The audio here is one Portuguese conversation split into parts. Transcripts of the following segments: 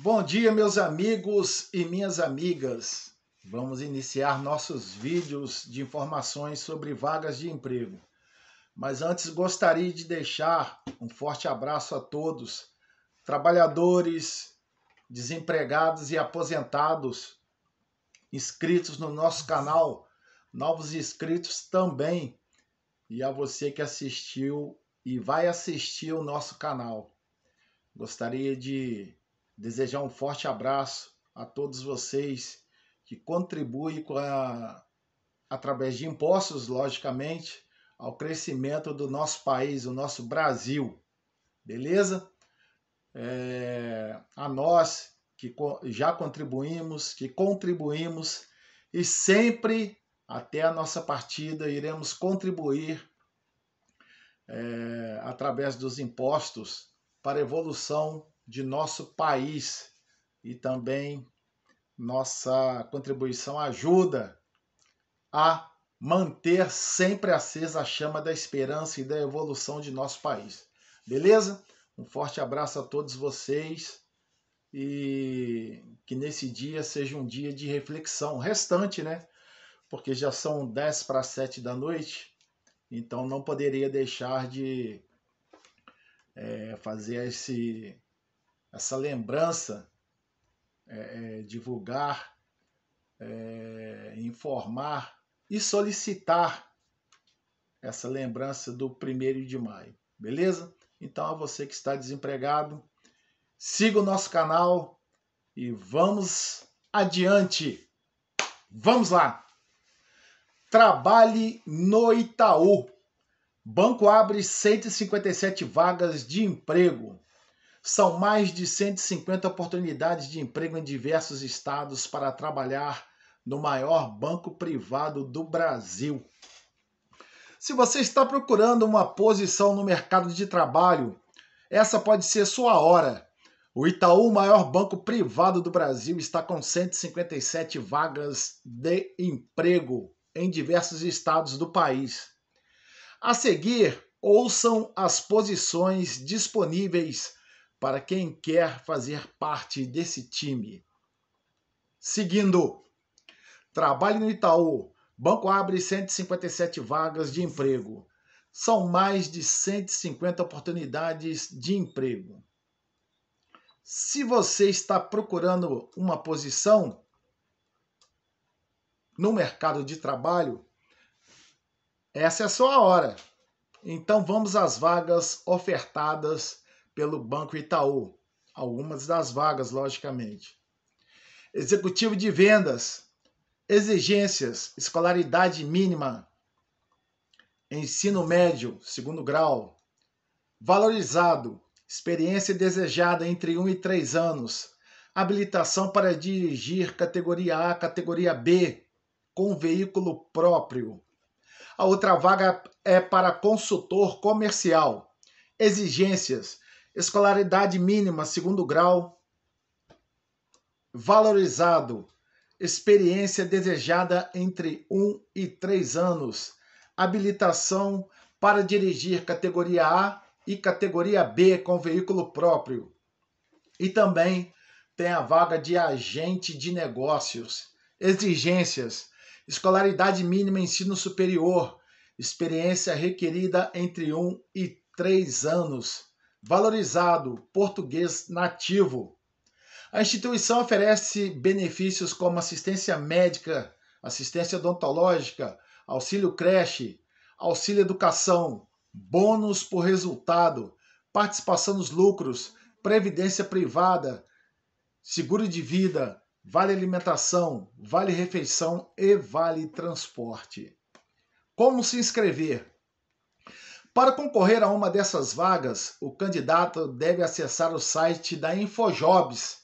Bom dia, meus amigos e minhas amigas. Vamos iniciar nossos vídeos de informações sobre vagas de emprego. Mas antes gostaria de deixar um forte abraço a todos, trabalhadores, desempregados e aposentados, inscritos no nosso canal, novos inscritos também, e a você que assistiu e vai assistir o nosso canal. Gostaria de desejar um forte abraço a todos vocês que contribuem a, através de impostos, logicamente, ao crescimento do nosso país, o nosso Brasil. Beleza? É, a nós que já contribuímos, que contribuímos e sempre até a nossa partida iremos contribuir é, através dos impostos para a evolução de nosso país e também nossa contribuição ajuda a manter sempre acesa a chama da esperança e da evolução de nosso país. Beleza? Um forte abraço a todos vocês e que nesse dia seja um dia de reflexão. restante, né? Porque já são 10 para 7 da noite, então não poderia deixar de é, fazer esse essa lembrança é, é, divulgar, é, informar e solicitar essa lembrança do primeiro de maio, beleza? Então a você que está desempregado, siga o nosso canal e vamos adiante. Vamos lá. Trabalhe no Itaú. Banco abre 157 vagas de emprego. São mais de 150 oportunidades de emprego em diversos estados para trabalhar no maior banco privado do Brasil. Se você está procurando uma posição no mercado de trabalho, essa pode ser sua hora. O Itaú, o maior banco privado do Brasil, está com 157 vagas de emprego em diversos estados do país. A seguir, ouçam as posições disponíveis para quem quer fazer parte desse time. Seguindo, trabalhe no Itaú. Banco abre 157 vagas de emprego. São mais de 150 oportunidades de emprego. Se você está procurando uma posição no mercado de trabalho, essa é a sua hora. Então vamos às vagas ofertadas pelo Banco Itaú, algumas das vagas, logicamente. Executivo de vendas, exigências, escolaridade mínima, ensino médio, segundo grau, valorizado, experiência desejada entre 1 e 3 anos, habilitação para dirigir categoria A, categoria B, com veículo próprio. A outra vaga é para consultor comercial. Exigências: escolaridade mínima, segundo grau, valorizado, experiência desejada entre 1 e 3 anos, habilitação para dirigir categoria A e categoria B com veículo próprio. E também tem a vaga de agente de negócios. Exigências: escolaridade mínima ensino superior, experiência requerida entre 1 e 3 anos valorizado, português nativo. A instituição oferece benefícios como assistência médica, assistência odontológica, auxílio creche, auxílio educação, bônus por resultado, participação nos lucros, previdência privada, seguro de vida, vale alimentação, vale refeição e vale transporte. Como se inscrever? Para concorrer a uma dessas vagas, o candidato deve acessar o site da InfoJobs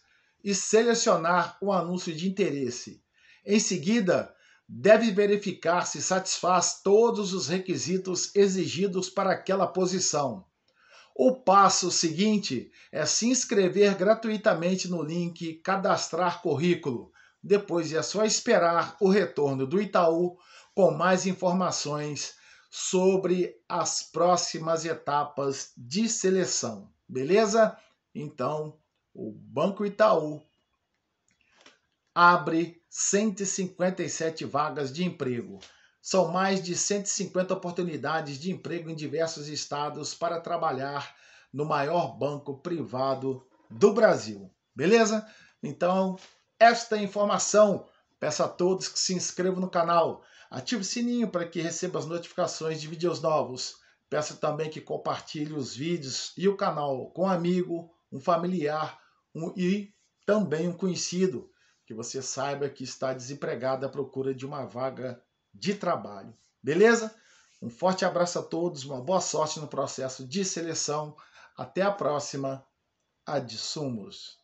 e selecionar o anúncio de interesse. Em seguida, deve verificar se satisfaz todos os requisitos exigidos para aquela posição. O passo seguinte é se inscrever gratuitamente no link Cadastrar Currículo. Depois é só esperar o retorno do Itaú com mais informações sobre as próximas etapas de seleção, beleza? Então, o Banco Itaú abre 157 vagas de emprego. São mais de 150 oportunidades de emprego em diversos estados para trabalhar no maior banco privado do Brasil. Beleza? Então, esta informação. Peço a todos que se inscrevam no canal Ative o sininho para que receba as notificações de vídeos novos. Peço também que compartilhe os vídeos e o canal com um amigo, um familiar um, e também um conhecido, que você saiba que está desempregado à procura de uma vaga de trabalho. Beleza? Um forte abraço a todos, uma boa sorte no processo de seleção. Até a próxima. Adsumos.